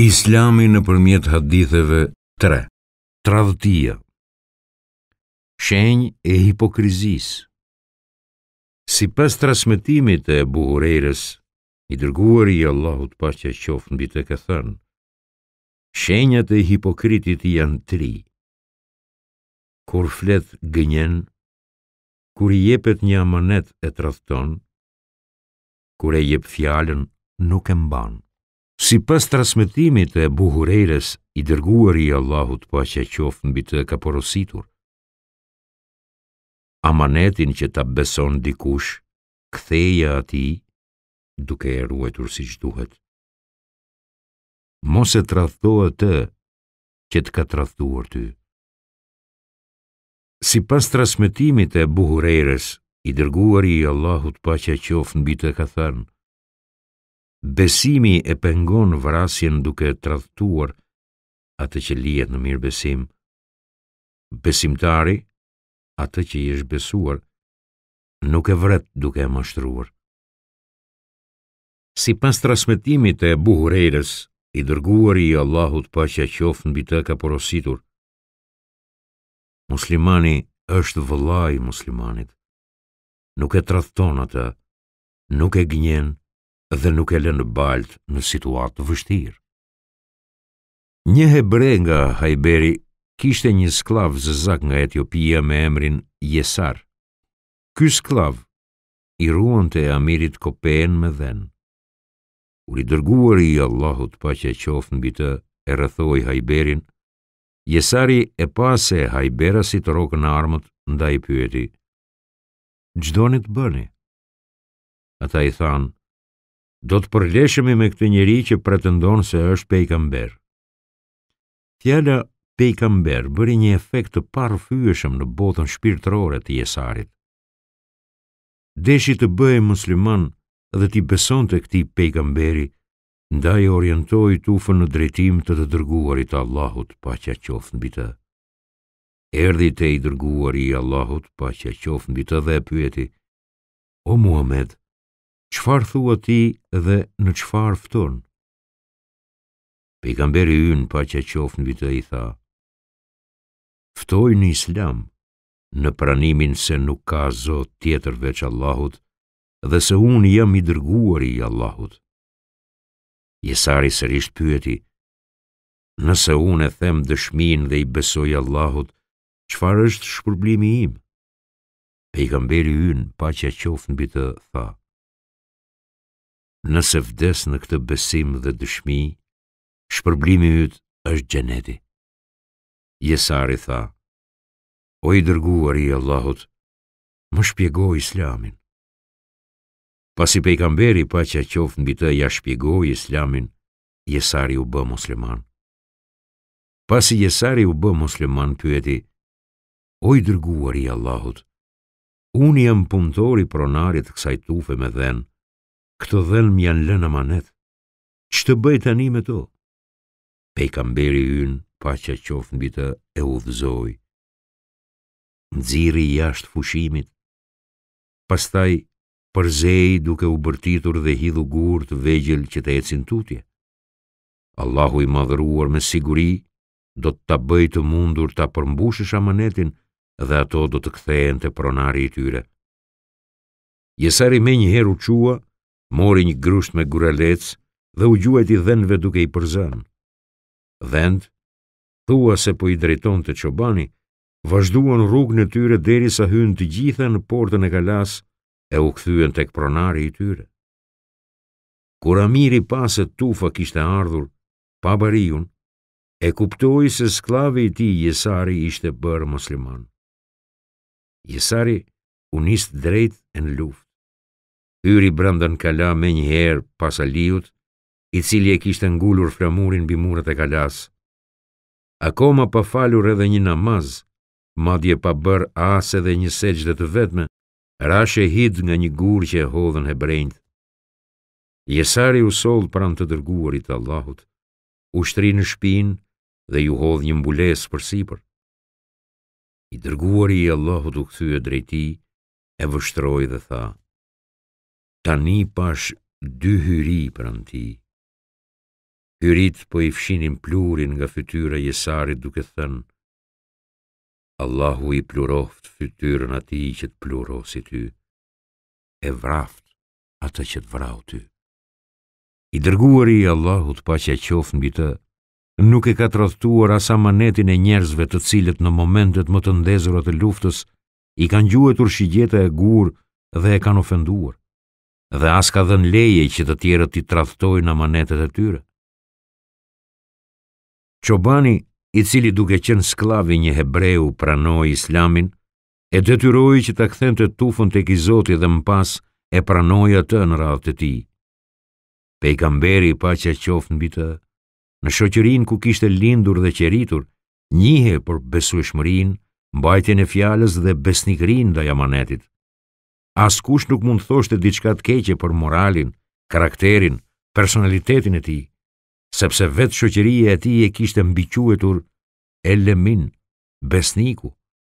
Islami në përmjet haditheve 3. Tradhëtia Shenj e hipokrizis Si pas trasmetimit e buhurejrës, i dërguar i Allahut pas që qofën bitë e këthën, shenjat e hipokritit janë tri. Kur flet gënjen, kur i jepet një amanet e tradhëton, kur e jep fjallën nuk e mbanë. Si pas trasmetimit e buhurejres, i dërguar i Allahut pa po që qofë mbi të ka porositur. Amanetin që ta beson dikush, ktheja ati duke e ruetur si që duhet. Mos e trathoa të që të ka trathuar ty. Si pas trasmetimit e buhurejres, i dërguar i Allahut pa po që qofë mbi të ka thënë, besimi e pengon vrasjen duke tradhtuar atë që lijet në mirë besim, besimtari atë që i është besuar, nuk e vret duke e mashtruar. Si pas trasmetimit e buhurejrës, i dërguar i Allahut pa që a qofë në bitë ka porositur, muslimani është vëlaj muslimanit, nuk e trathton atë, nuk e gjenë, dhe nuk e lën në baltë në situatë të vështirë. Një hebre nga Hajberi kishte një sklav zëzak nga Etiopia me emrin Jesar. Ky sklav i ruan të e amirit kopen me dhenë. Kur i dërguar i Allahut pa që e në bitë e rëthoj hajberin, jesari e pase hajbera si të rokën armët nda i pyeti. Gjdo një të bëni? Ata i thanë, do të përleshemi me këtë njeri që pretendon se është pejkamber. Fjala pejkamber bëri një efekt të parëfyëshëm në botën shpirtërore të jesarit. Deshi të bëhe musliman dhe ti beson të këti pejkamberi, nda i orientoj tufën në drejtim të të dërguarit të Allahut pa që qofë në bita. Erdi të i dërguar i Allahut pa që qofë në bita dhe pyeti, o Muhammed, qëfar thua ti dhe në qëfar fëton? Pejgamberi yn pa që qofë në vitë e i tha, Ftoj në islam, në pranimin se nuk ka zot tjetër veç Allahut, dhe se unë jam i dërguar i Allahut. Jesari sërisht pyeti, nëse unë e them dëshmin dhe i besoj Allahut, qëfar është shpërblimi im? Pejgamberi yn pa që qofë në vitë e tha, Nëse vdes në këtë besim dhe dëshmi, shpërblimi yt është xheneti. Jesari tha: O i dërguar i Allahut, më shpjego Islamin. Pas i pejgamberi pa që qoftë mbi të ja shpjegoi Islamin, Jesari u bë musliman. Pas i Jesari u bë musliman, pyeti: O i dërguar i Allahut, unë jam punëtori pronarit kësaj tufe me dhenë, këto dhelm janë lënë manet, që të bëjt me to? Pe i kamberi yn, pa që qofën bitë e uvëzoj. Në dziri i ashtë fushimit, pastaj përzej duke u bërtitur dhe hidhu gurë të vegjel që të ecin tutje. Allahu i madhëruar me siguri, do të të të mundur të përmbushesha manetin dhe ato do të kthehen të pronari i tyre. Jesari me njëheru qua, mori një grusht me gurelec dhe u gjuajt i dhenve duke i përzan. Dhend, thua se po i drejton të qobani, vazhduan rrug në tyre deri sa hynë të gjitha në portën e kalas e u këthyën të këpronari i tyre. Kur Amiri pase tufa kishte ardhur, pa bariun, e kuptoj se sklavi i ti jesari ishte bërë musliman. Jesari unist drejt e në luft hyri brenda kala me një herë pas Aliut, i cili e kishte ngulur flamurin mbi e kalas. Akoma pa falur edhe një namaz, madje pa bër as edhe një sejdë të vetme, rashe e hid nga një gurë që e e brendë. Jesari u sold pranë të dërguarit të Allahut, u shtri në shpinë dhe ju hodh një mbulesë për sipër. I dërguari i Allahut u kthye drejt tij, e vështroi dhe tha: tani pash dy hyri për në ti. Hyrit po i fshinin plurin nga fytyra jesarit duke thënë, Allahu i pluroft fytyrën ati që të si ty, e vraft atë që të vrau ty. I dërguari i Allahut pa që e qofën bitë, nuk e ka të rothtuar asa manetin e njerëzve të cilët në momentet më të ndezurat e luftës, i kanë gjuhet ur shigjeta e gurë dhe e kanë ofenduar dhe as ka dhen leje që të tjere t'i në amanetet e tyre. Qobani, i cili duke qenë sklavi një hebreu pranoj islamin, e detyroj që të këthen të tufën të kizoti dhe më pas e pranoj atë në radhë të ti. Pejkamberi pa që qofë në bitë, në shoqërin ku kishte lindur dhe qeritur, njihe për besu e shmërin, mbajtjen e fjales dhe besnikrin dhe jamanetit askush nuk mund thoshte diçka të keqe për moralin, karakterin, personalitetin e tij, sepse vetë shoqëria e tij e kishte mbiquetur lemin, besniku,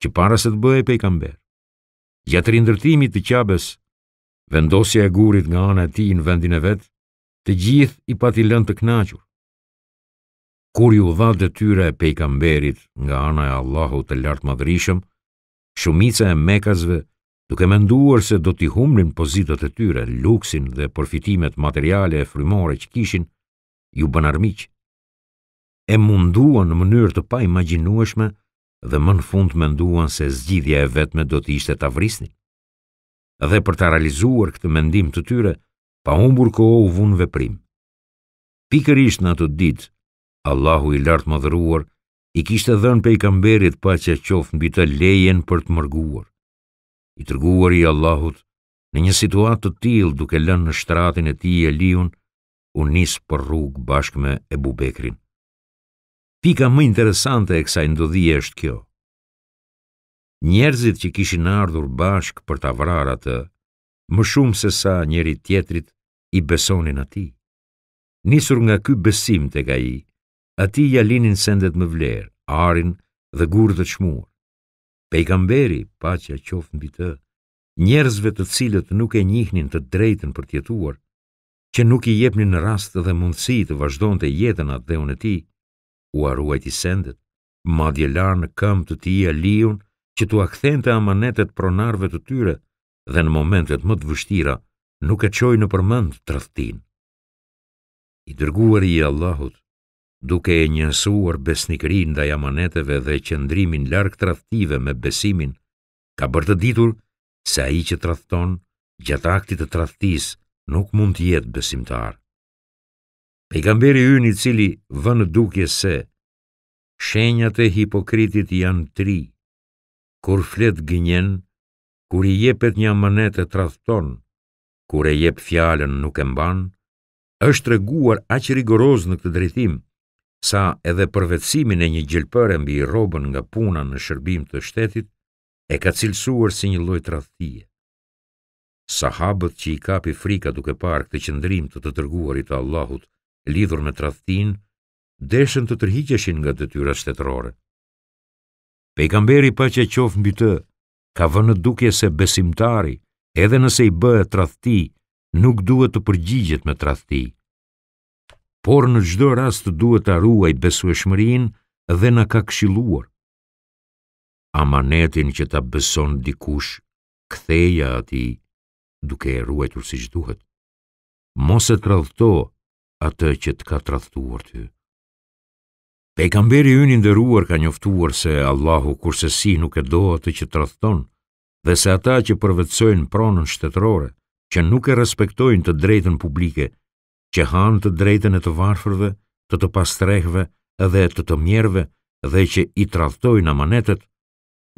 që para se të bëhej pejgamber. Gjatë rindërtimit të qabes, vendosja e gurit nga ana e tij në vendin e vet, të gjithë i pati lënë të kënaqur. Kur ju dha detyra e pejgamberit nga ana e Allahut të Lartë madrishëm, shumica e mekazve, duke menduar se do t'i humrin pozitot e tyre, luksin dhe përfitimet materiale e frymore që kishin, ju bën armiq. E munduan në mënyrë të pa imaginueshme dhe më në fund menduan se zgjidhja e vetme do t'i ishte t'a vrisni. Dhe për t'a realizuar këtë mendim të tyre, pa humbur ko u vun veprim. Pikërisht në atë ditë, Allahu i lartë më dhëruar, i kishte dhënë pe i kamberit pa që qofë në bitë lejen për të mërguar i tërguar i Allahut, në një situatë të tillë duke lënë në shtratin e tij Eliun, u nis për rrugë bashkë me e bubekrin. Pika më interesante e kësaj ndodhije është kjo. Njerëzit që kishin ardhur bashkë për ta vrarë atë, më shumë se sa njëri tjetrit i besonin atij. Nisur nga ky besim tek ai, atij ja linin sendet më vlerë, arin dhe gurë të qmuë. Pejgamberi, paqja qoftë mbi të, njerëzve të cilët nuk e njihnin të drejtën për tjetuar, që nuk i jepnin në rast dhe mundësi të vazhdojnë të jetën atë dhe unë e ti, u arruajt i sendet, ma djelar në këm të ti e liun që të akthen të amanetet pronarve të tyre dhe në momentet më të vështira nuk e qoj në përmënd të rëthtin. I dërguar i Allahut, duke e njësuar besnikrin dhe jamaneteve dhe qëndrimin larkë traftive me besimin, ka bërë të ditur se a i që trafton, gjatë aktit të traftis nuk mund të jetë besimtar. Pe i kamberi yni cili vënë duke se, shenjat e hipokritit janë tri, kur flet gënjen, kur i jepet një amanet e trafton, kur e jep fjallën nuk e mban, është reguar aqë rigoroz në këtë drejtim, sa edhe për e një gjelpërë mbi robën nga puna në shërbim të shtetit, e ka cilësuar si një lojtë rathpije. Sahabët që i kapi frika duke parë këtë qëndrim të të tërguarit të Allahut lidhur me tradhtin, deshen të tërhiqeshin nga detyra shtetërore. Pejgamberi paqja qof mbi të, ka vënë dukje se besimtari, edhe nëse i bëhet tradhti, nuk duhet të përgjigjet me tradhti por në gjdo rast duhet të arruaj besu e shmërin dhe në ka këshiluar. Amanetin që ta beson dikush, ktheja ati duke e ruajtur si gjduhet. Mos e tradhto atë që të ka tradhtuar ty. Pejkamberi unë ndëruar ka njoftuar se Allahu kurse si nuk e do atë që tradhton, dhe se ata që përvecojnë pronën shtetërore, që nuk e respektojnë të drejtën publike, që hanë të drejten e të varfërve, të të pastrehve dhe të të mjerve dhe që i në amanetet,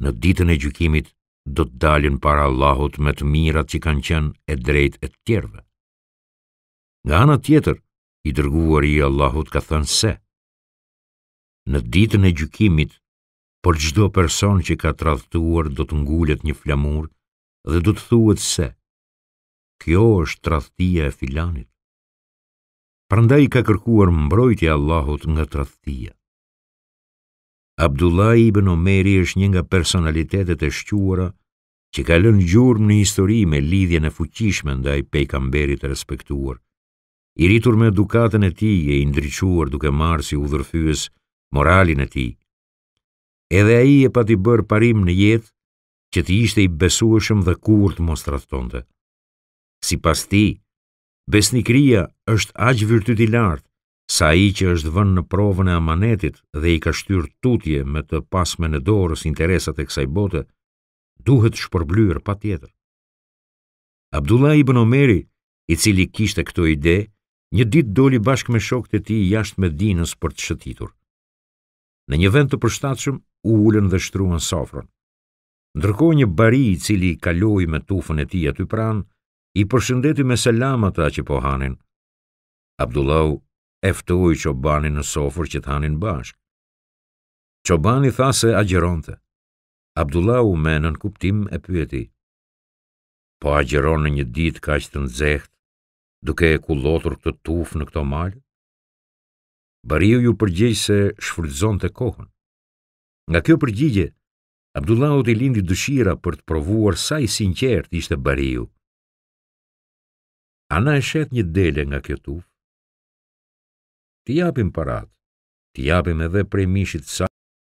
në ditën e gjukimit do të dalin para Allahut me të mirat që kanë qenë e drejt e të tjerve. Nga anë tjetër, i dërguar i Allahut ka thënë se, në ditën e gjukimit, por gjdo person që ka trathtuar do të ngullet një flamur dhe do të thuet se, kjo është trathtia e filanit. Prandaj ka kërkuar mbrojtje Allahut nga tradhtia. Abdullah ibn Omeri është një nga personalitetet e shquara që ka lënë gjurëm në histori me lidhje në fuqishme ndaj pejkamberit e respektuar, i rritur me dukatën e ti e i duke marë si udhërfyes moralin e ti. Edhe a i e pati bërë parim në jetë që ti ishte i besueshëm dhe kur të mos të rathtonte. Si pas ti, Besnikria është aq virtyt i lartë, sa ai që është vënë në provën e amanetit dhe i ka shtyr tutje me të pasmen e dorës interesat e kësaj bote, duhet shpërblyer patjetër. Abdullah ibn Omeri, i cili kishte këtë ide, një ditë doli bashkë me shokët e tij jashtë Medinës për të shëtitur. Në një vend të përshtatshëm u ulën dhe shtruan sofrën. Ndërkohë një bari i cili kaloi me tufën e tij aty pranë i përshëndeti me selam ata që po hanin. Abdullahu eftuoj qobani në sofër që të hanin bashkë. Qobani tha se agjeronte. Abdullahu me në në kuptim e pyeti. Po agjeron në një ditë ka që të nëzeht, duke e kulotur këtë tuf në këto malë? Bariu ju përgjegjë se shfrydzon të kohën. Nga kjo përgjigje, Abdullahu të i lindi dëshira për të provuar sa i sinqert ishte bariu. Ana e shet një dele nga kjo tufë? Ti japim parat, ti japim edhe prej mishit sa,